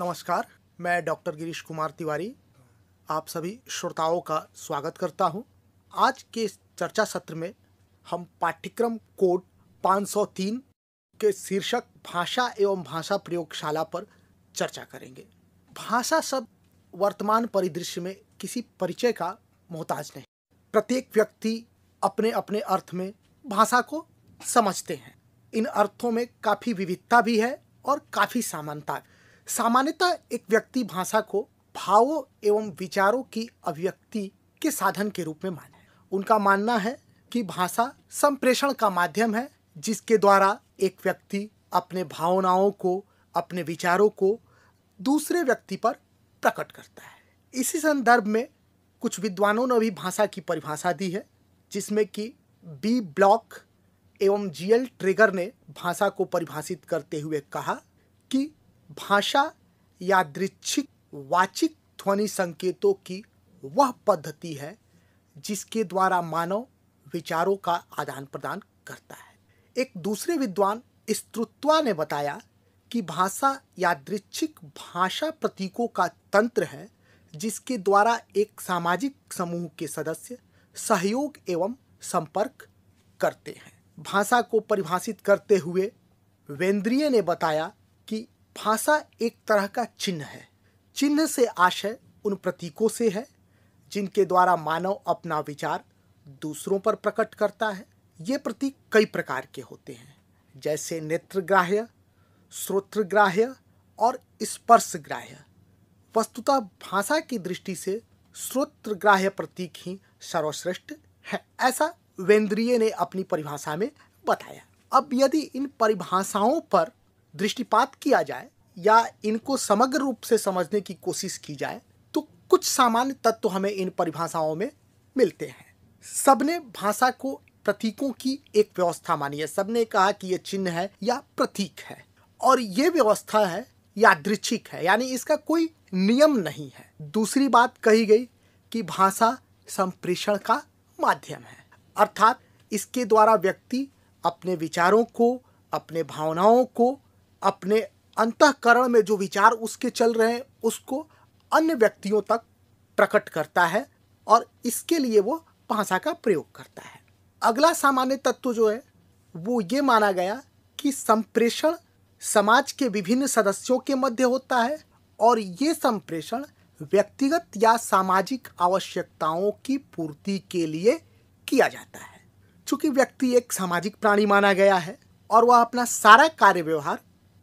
नमस्कार मैं डॉक्टर गिरीश कुमार तिवारी आप सभी श्रोताओं का स्वागत करता हूं। आज के चर्चा सत्र में हम पाठ्यक्रम कोड 503 के शीर्षक भाषा एवं भाषा प्रयोगशाला पर चर्चा करेंगे भाषा सब वर्तमान परिदृश्य में किसी परिचय का मोहताज नहीं प्रत्येक व्यक्ति अपने अपने अर्थ में भाषा को समझते हैं इन अर्थों में काफ़ी विविधता भी है और काफ़ी समानता है सामान्यतः एक व्यक्ति भाषा को भावों एवं विचारों की अभिव्यक्ति के साधन के रूप में माने उनका मानना है कि भाषा संप्रेषण का माध्यम है जिसके द्वारा एक व्यक्ति अपने भावनाओं को अपने विचारों को दूसरे व्यक्ति पर प्रकट करता है इसी संदर्भ में कुछ विद्वानों ने भी भाषा की परिभाषा दी है जिसमें कि बी ब्लॉक एवं जीएल ट्रिगर ने भाषा को परिभाषित करते हुए कहा कि भाषा या दृक्षिक वाचिक ध्वनि संकेतों की वह पद्धति है जिसके द्वारा मानव विचारों का आदान प्रदान करता है एक दूसरे विद्वान स्त्रुत्वा ने बताया कि भाषा या दृक्षिक भाषा प्रतीकों का तंत्र है जिसके द्वारा एक सामाजिक समूह के सदस्य सहयोग एवं संपर्क करते हैं भाषा को परिभाषित करते हुए वेंद्रिय ने बताया भाषा एक तरह का चिन्ह है चिन्ह से आशय उन प्रतीकों से है जिनके द्वारा मानव अपना विचार दूसरों पर प्रकट करता है ये प्रतीक कई प्रकार के होते हैं जैसे नेत्रग्राह्य श्रोत्रग्राह्य और स्पर्शग्राह्य वस्तुतः भाषा की दृष्टि से श्रोत्रग्राह्य प्रतीक ही सर्वश्रेष्ठ है ऐसा वेंद्रिय ने अपनी परिभाषा में बताया अब यदि इन परिभाषाओं पर दृष्टिपात किया जाए या इनको समग्र रूप से समझने की कोशिश की जाए तो कुछ सामान्य तत्व तो हमें इन परिभाषाओं में मिलते हैं सबने भाषा को प्रतीकों की एक व्यवस्था मानी है सबने कहा कि यह चिन्ह है या प्रतीक है और ये व्यवस्था है या दृक्षिक है यानी इसका कोई नियम नहीं है दूसरी बात कही गई कि भाषा संप्रेषण का माध्यम है अर्थात इसके द्वारा व्यक्ति अपने विचारों को अपने भावनाओं को अपने अंतकरण में जो विचार उसके चल रहे हैं उसको अन्य व्यक्तियों तक प्रकट करता है और इसके लिए वो भाषा का प्रयोग करता है अगला सामान्य तत्व जो है वो ये माना गया कि संप्रेषण समाज के विभिन्न सदस्यों के मध्य होता है और ये संप्रेषण व्यक्तिगत या सामाजिक आवश्यकताओं की पूर्ति के लिए किया जाता है चूंकि व्यक्ति एक सामाजिक प्राणी माना गया है और वह अपना सारा कार्य व्यवहार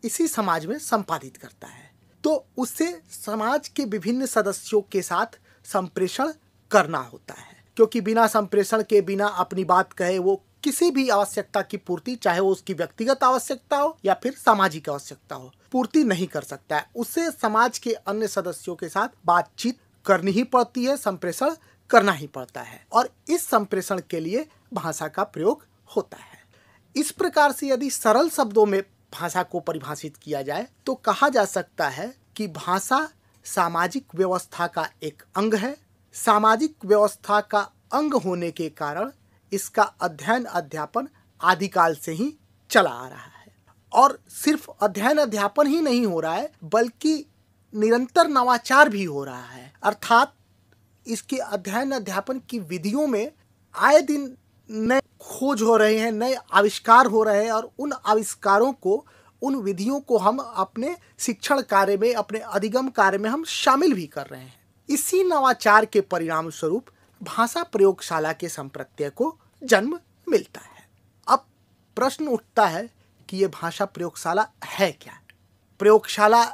इसी समाज में संपादित करता है तो उससे समाज के विभिन्न सदस्यों के साथ संप्रेषण करना होता है क्योंकि बिना संप्रेषण के बिना अपनी बात कहे वो किसी भी आवश्यकता की पूर्ति चाहे वो उसकी व्यक्तिगत आवश्यकता हो या फिर सामाजिक आवश्यकता हो पूर्ति नहीं कर सकता है उसे समाज के अन्य सदस्यों के साथ बातचीत करनी ही पड़ती है संप्रेषण करना ही पड़ता है और इस संप्रेषण के लिए भाषा का प्रयोग होता है इस प्रकार से यदि सरल शब्दों में भाषा को परिभाषित किया जाए तो कहा जा सकता है कि भाषा सामाजिक व्यवस्था का एक अंग है सामाजिक व्यवस्था का अंग होने के कारण इसका अध्ययन अध्यापन आदिकाल से ही चला आ रहा है और सिर्फ अध्ययन अध्यापन ही नहीं हो रहा है बल्कि निरंतर नवाचार भी हो रहा है अर्थात इसके अध्ययन अध्यापन की विधियों में आए दिन नए खोज हो रहे हैं नए आविष्कार हो रहे हैं और उन आविष्कारों को उन विधियों को हम अपने शिक्षण कार्य में अपने अधिगम कार्य में हम शामिल भी कर रहे हैं इसी नवाचार के परिणाम स्वरूप भाषा प्रयोगशाला के संप्रत्यय को जन्म मिलता है अब प्रश्न उठता है कि यह भाषा प्रयोगशाला है क्या प्रयोगशाला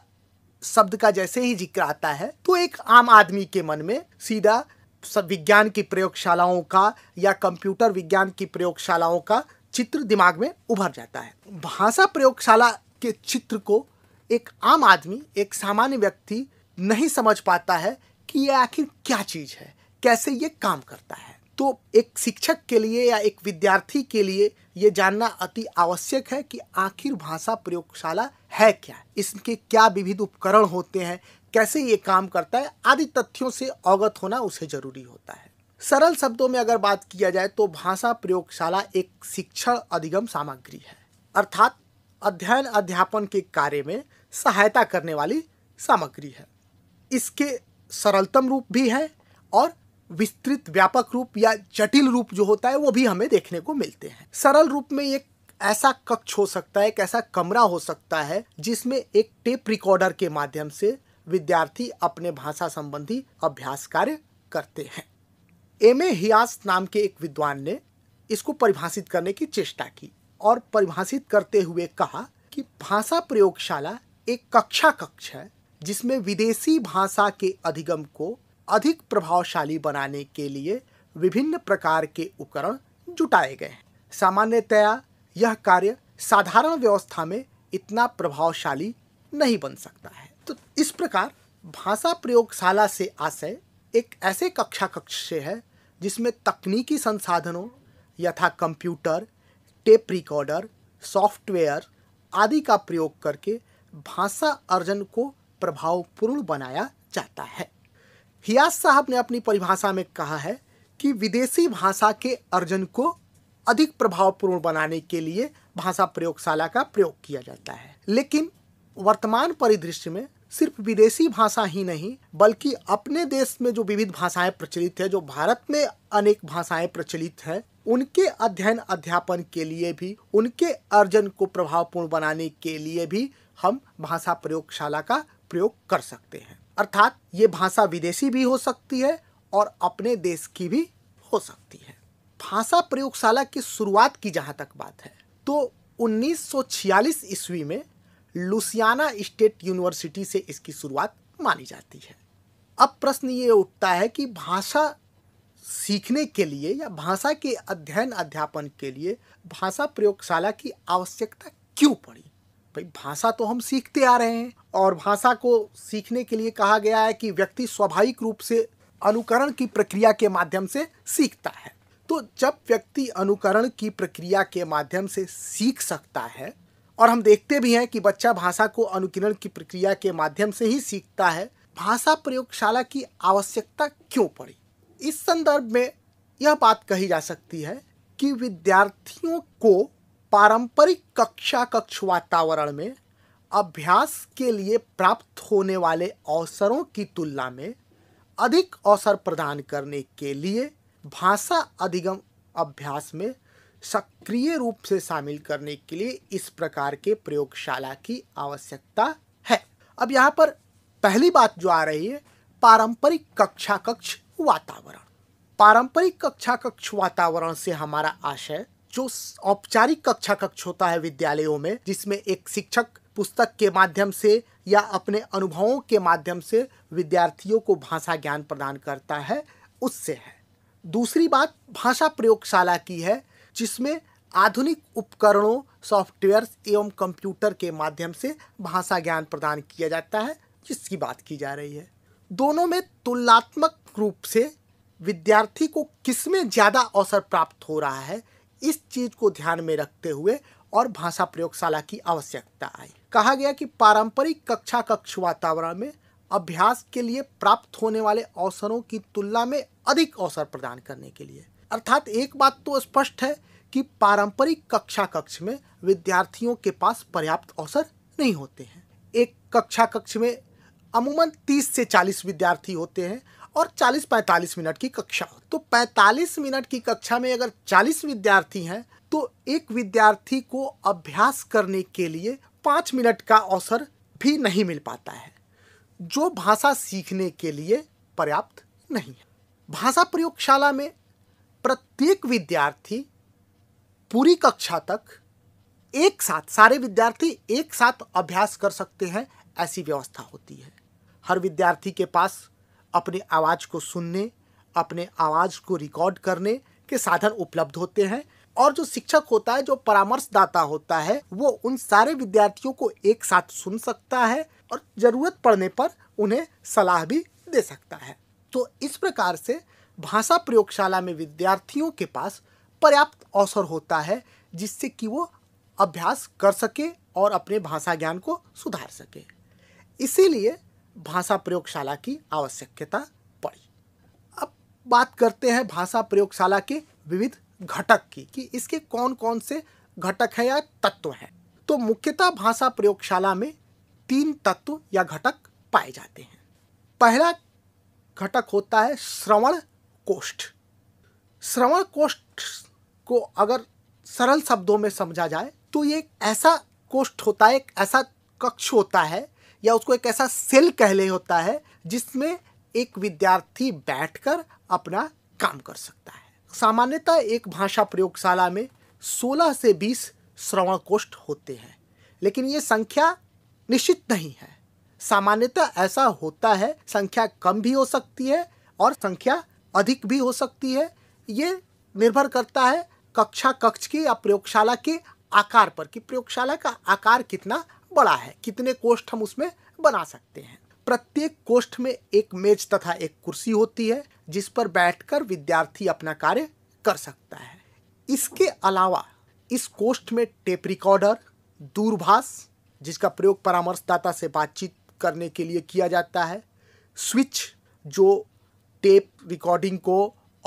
शब्द का जैसे ही जिक्र आता है तो एक आम आदमी के मन में सीधा सब विज्ञान की प्रयोगशालाओं का या कंप्यूटर विज्ञान की प्रयोगशालाओं का चित्र दिमाग में उभर जाता है भाषा प्रयोगशाला के चित्र को एक आम आदमी एक सामान्य व्यक्ति नहीं समझ पाता है कि यह आखिर क्या चीज़ है कैसे ये काम करता है तो एक शिक्षक के लिए या एक विद्यार्थी के लिए ये जानना अति आवश्यक है कि आखिर भाषा प्रयोगशाला है क्या इसके क्या विविध उपकरण होते हैं कैसे ये काम करता है आदि तथ्यों से अवगत होना उसे जरूरी होता है सरल शब्दों में अगर बात किया जाए तो भाषा प्रयोगशाला एक शिक्षण अधिगम सामग्री है अर्थात अध्ययन अध्यापन के कार्य में सहायता करने वाली सामग्री है इसके सरलतम रूप भी है और विस्तृत व्यापक रूप या जटिल रूप जो होता है वो भी हमें देखने को मिलते हैं सरल रूप में एक ऐसा कक्ष हो सकता है एक ऐसा कमरा हो सकता है जिसमें एक टेप रिकॉर्डर के माध्यम से विद्यार्थी अपने भाषा संबंधी अभ्यास कार्य करते हैं एम ए हियास नाम के एक विद्वान ने इसको परिभाषित करने की चेष्टा की और परिभाषित करते हुए कहा कि भाषा प्रयोगशाला एक कक्षा कक्ष है जिसमें विदेशी भाषा के अधिगम को अधिक प्रभावशाली बनाने के लिए विभिन्न प्रकार के उपकरण जुटाए गए हैं सामान्यतया यह कार्य साधारण व्यवस्था में इतना प्रभावशाली नहीं बन सकता है तो इस प्रकार भाषा प्रयोगशाला से आशय एक ऐसे कक्षा कक्ष से है जिसमें तकनीकी संसाधनों यथा कंप्यूटर टेप रिकॉर्डर सॉफ्टवेयर आदि का प्रयोग करके भाषा अर्जन को प्रभावपूर्ण बनाया जाता है हियास साहब ने अपनी परिभाषा में कहा है कि विदेशी भाषा के अर्जन को अधिक प्रभावपूर्ण बनाने के लिए भाषा प्रयोगशाला का प्रयोग किया जाता है लेकिन वर्तमान परिदृश्य में सिर्फ विदेशी भाषा ही नहीं बल्कि अपने देश में जो विविध भाषाएं प्रचलित है जो भारत में अनेक भाषाएं प्रचलित है उनके अध्ययन अध्यापन के लिए भी उनके अर्जन को प्रभावपूर्ण बनाने के लिए भी हम भाषा प्रयोगशाला का प्रयोग कर सकते हैं अर्थात ये भाषा विदेशी भी हो सकती है और अपने देश की भी हो सकती है भाषा प्रयोगशाला की शुरुआत की जहाँ तक बात है तो 1946 ईस्वी में लुसियाना स्टेट यूनिवर्सिटी से इसकी शुरुआत मानी जाती है अब प्रश्न ये उठता है कि भाषा सीखने के लिए या भाषा के अध्ययन अध्यापन के लिए भाषा प्रयोगशाला की आवश्यकता क्यों पड़ी भाई भाषा तो हम सीखते आ रहे हैं और भाषा को सीखने के लिए कहा गया है कि व्यक्ति स्वाभाविक रूप से अनुकरण की प्रक्रिया के माध्यम से सीखता है तो जब व्यक्ति अनुकरण की प्रक्रिया के माध्यम से सीख सकता है और हम देखते भी हैं कि बच्चा भाषा को अनुकरण की प्रक्रिया के माध्यम से ही सीखता है भाषा प्रयोगशाला की आवश्यकता क्यों पड़ी इस संदर्भ में यह बात कही जा सकती है कि विद्यार्थियों को पारंपरिक कक्षा कक्ष वातावरण में अभ्यास के लिए प्राप्त होने वाले अवसरों की तुलना में अधिक अवसर प्रदान करने के लिए भाषा अधिगम अभ्यास में सक्रिय रूप से शामिल करने के लिए इस प्रकार के प्रयोगशाला की आवश्यकता है अब यहाँ पर पहली बात जो आ रही है पारंपरिक कक्षा कक्ष वातावरण पारंपरिक कक्षा कक्ष वातावरण से हमारा आशय जो औपचारिक कक्षा कक्ष होता है विद्यालयों में जिसमें एक शिक्षक पुस्तक के माध्यम से या अपने अनुभवों के माध्यम से विद्यार्थियों को भाषा ज्ञान प्रदान करता है उससे है दूसरी बात भाषा प्रयोगशाला की है जिसमें आधुनिक उपकरणों सॉफ्टवेयर एवं कंप्यूटर के माध्यम से भाषा ज्ञान प्रदान किया जाता है जिसकी बात की जा रही है दोनों में तुलनात्मक रूप से विद्यार्थी को किसमें ज़्यादा अवसर प्राप्त हो रहा है इस चीज को ध्यान में रखते हुए और भाषा प्रयोगशाला की आवश्यकता आई कहा गया कि पारंपरिक कक्षा कक्ष वातावरण में अभ्यास के लिए प्राप्त होने वाले अवसरों की तुलना में अधिक अवसर प्रदान करने के लिए अर्थात एक बात तो स्पष्ट है कि पारंपरिक कक्षा कक्ष में विद्यार्थियों के पास पर्याप्त अवसर नहीं होते हैं एक कक्षा कक्ष में अमूमन 30 से 40 विद्यार्थी होते हैं और 40-45 मिनट की कक्षा तो 45 मिनट की कक्षा में अगर 40 विद्यार्थी हैं तो एक विद्यार्थी को अभ्यास करने के लिए पाँच मिनट का अवसर भी नहीं मिल पाता है जो भाषा सीखने के लिए पर्याप्त नहीं है भाषा प्रयोगशाला में प्रत्येक विद्यार्थी पूरी कक्षा तक एक साथ सारे विद्यार्थी एक साथ अभ्यास कर सकते हैं ऐसी व्यवस्था होती है हर विद्यार्थी के पास अपनी आवाज़ को सुनने अपने आवाज़ को रिकॉर्ड करने के साधन उपलब्ध होते हैं और जो शिक्षक होता है जो परामर्शदाता होता है वो उन सारे विद्यार्थियों को एक साथ सुन सकता है और ज़रूरत पड़ने पर उन्हें सलाह भी दे सकता है तो इस प्रकार से भाषा प्रयोगशाला में विद्यार्थियों के पास पर्याप्त अवसर होता है जिससे कि वो अभ्यास कर सके और अपने भाषा ज्ञान को सुधार सके इसीलिए भाषा प्रयोगशाला की आवश्यकता पड़ी अब बात करते हैं भाषा प्रयोगशाला के विविध घटक की कि इसके कौन कौन से घटक है या तत्व हैं तो मुख्यतः भाषा प्रयोगशाला में तीन तत्व या घटक पाए जाते हैं पहला घटक होता है श्रवण कोष्ठ श्रवण कोष्ठ को अगर सरल शब्दों में समझा जाए तो ये एक ऐसा कोष्ठ होता है एक ऐसा कक्ष होता है या उसको एक ऐसा सेल कह ले होता है जिसमें एक विद्यार्थी बैठकर अपना काम कर सकता है सामान्यतः एक भाषा प्रयोगशाला में 16 से 20 श्रवण कोष्ठ होते हैं लेकिन ये संख्या निश्चित नहीं है सामान्यतः ऐसा होता है संख्या कम भी हो सकती है और संख्या अधिक भी हो सकती है ये निर्भर करता है कक्षा कक्ष के या प्रयोगशाला के आकार पर कि प्रयोगशाला का आकार कितना बड़ा है कितने कोष्ठ हम उसमें बना सकते हैं प्रत्येक कोष्ठ में एक मेज तथा एक कुर्सी होती है जिस पर बैठकर विद्यार्थी अपना कार्य कर सकता है इसके अलावा इस कोष्ठ में टेप रिकॉर्डर दूरभाष जिसका प्रयोग परामर्शदाता से बातचीत करने के लिए किया जाता है स्विच जो टेप रिकॉर्डिंग को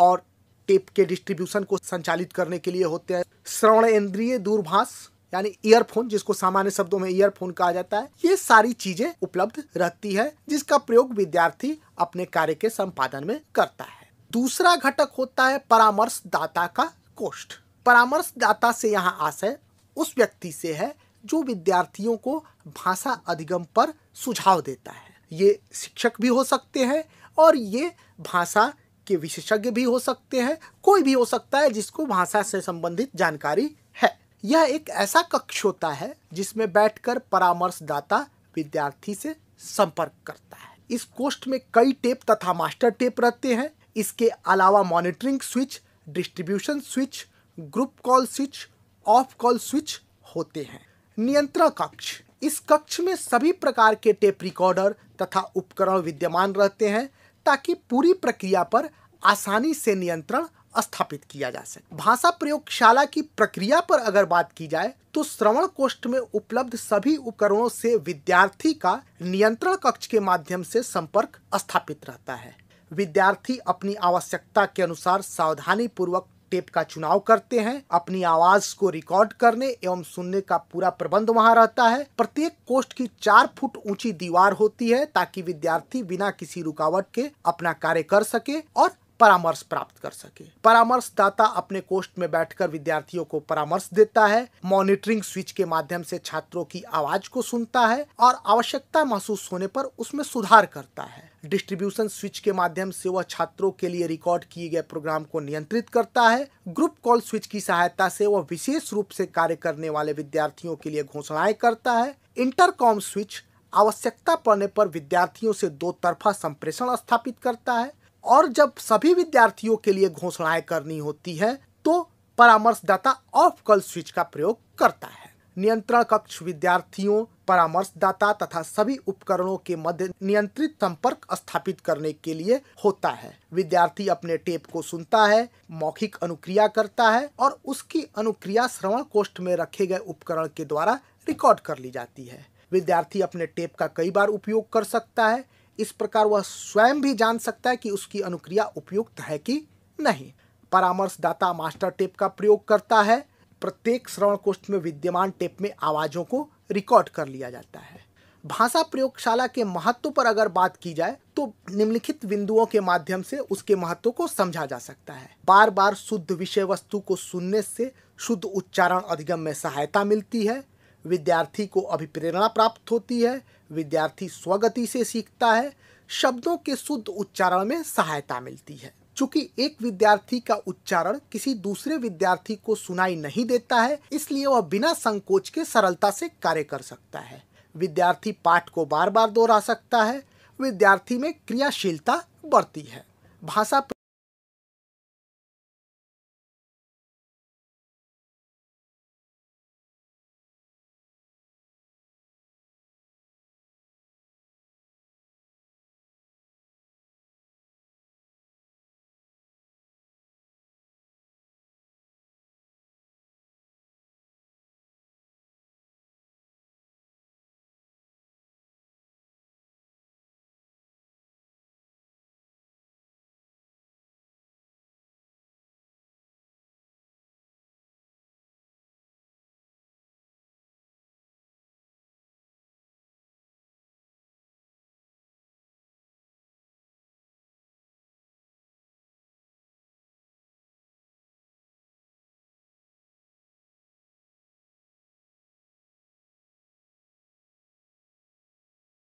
और टेप के डिस्ट्रीब्यूशन को संचालित करने के लिए होते हैं श्रवण इंद्रिय दूरभाष यानी ईयरफोन जिसको सामान्य शब्दों में ईयरफोन कहा जाता है ये सारी चीजें उपलब्ध रहती है जिसका प्रयोग विद्यार्थी अपने कार्य के संपादन में करता है दूसरा घटक होता है परामर्शदाता का कोष्ठ परामर्शदाता से यहाँ आशय उस व्यक्ति से है जो विद्यार्थियों को भाषा अधिगम पर सुझाव देता है ये शिक्षक भी हो सकते हैं और ये भाषा के विशेषज्ञ भी हो सकते हैं कोई भी हो सकता है जिसको भाषा से संबंधित जानकारी यह एक ऐसा कक्ष होता है जिसमें बैठकर परामर्शदाता विद्यार्थी से संपर्क करता है इस कोष्ठ में कई टेप तथा मास्टर टेप रहते हैं इसके अलावा monitoring switch distribution switch group call switch off call switch होते हैं नियंत्रण कक्ष इस कक्ष में सभी प्रकार के टेप रिकॉर्डर तथा उपकरण विद्यमान रहते हैं ताकि पूरी प्रक्रिया पर आसानी से नियंत्रण स्थापित किया जा सके भाषा प्रयोगशाला की प्रक्रिया पर अगर बात की जाए तो श्रवण कोष्ठ में उपलब्ध सभी उपकरणों से विद्यार्थी का नियंत्रण कक्ष के माध्यम से संपर्क स्थापित रहता है विद्यार्थी अपनी आवश्यकता के अनुसार सावधानी पूर्वक टेप का चुनाव करते हैं अपनी आवाज को रिकॉर्ड करने एवं सुनने का पूरा प्रबंध वहां रहता है प्रत्येक कोष्ठ की चार फुट ऊंची दीवार होती है ताकि विद्यार्थी बिना किसी रुकावट के अपना कार्य कर सके और परामर्श प्राप्त कर सके परामर्शदाता अपने कोष्ट में बैठकर विद्यार्थियों को परामर्श देता है मॉनिटरिंग स्विच के माध्यम से छात्रों की आवाज को सुनता है और आवश्यकता महसूस होने पर उसमें सुधार करता है डिस्ट्रीब्यूशन स्विच के माध्यम से वह छात्रों के लिए रिकॉर्ड किए गए प्रोग्राम को नियंत्रित करता है ग्रुप कॉल स्विच की सहायता से वह विशेष रूप से कार्य करने वाले विद्यार्थियों के लिए घोषणाएं करता है इंटरकॉम स्विच आवश्यकता पड़ने पर विद्यार्थियों से दो तरफा संप्रेषण स्थापित करता है और जब सभी विद्यार्थियों के लिए घोषणाएं करनी होती है तो परामर्शदाता ऑफ कल स्विच का प्रयोग करता है नियंत्रण कक्ष विद्यार्थियों परामर्शदाता तथा सभी उपकरणों के मध्य नियंत्रित संपर्क स्थापित करने के लिए होता है विद्यार्थी अपने टेप को सुनता है मौखिक अनुक्रिया करता है और उसकी अनुक्रिया श्रवण कोष्ठ में रखे गए उपकरण के द्वारा रिकॉर्ड कर ली जाती है विद्यार्थी अपने टेप का कई बार उपयोग कर सकता है इस प्रकार वह स्वयं भी जान सकता है कि उसकी अनुक्रिया उपयुक्त है कि नहीं परामर्शदाता मास्टर टेप का प्रयोग करता है प्रत्येक श्रवण कोष्ठ में विद्यमान टेप में आवाज़ों को रिकॉर्ड कर लिया जाता है भाषा प्रयोगशाला के महत्व पर अगर बात की जाए तो निम्नलिखित बिंदुओं के माध्यम से उसके महत्व को समझा जा सकता है बार बार शुद्ध विषय वस्तु को सुनने से शुद्ध उच्चारण अधिगम में सहायता मिलती है विद्यार्थी को अभिप्रेरणा प्राप्त होती है विद्यार्थी स्वगति से सीखता है शब्दों के शुद्ध उच्चारण में सहायता मिलती है चूंकि एक विद्यार्थी का उच्चारण किसी दूसरे विद्यार्थी को सुनाई नहीं देता है इसलिए वह बिना संकोच के सरलता से कार्य कर सकता है विद्यार्थी पाठ को बार बार दोहरा सकता है विद्यार्थी में क्रियाशीलता बढ़ती है भाषा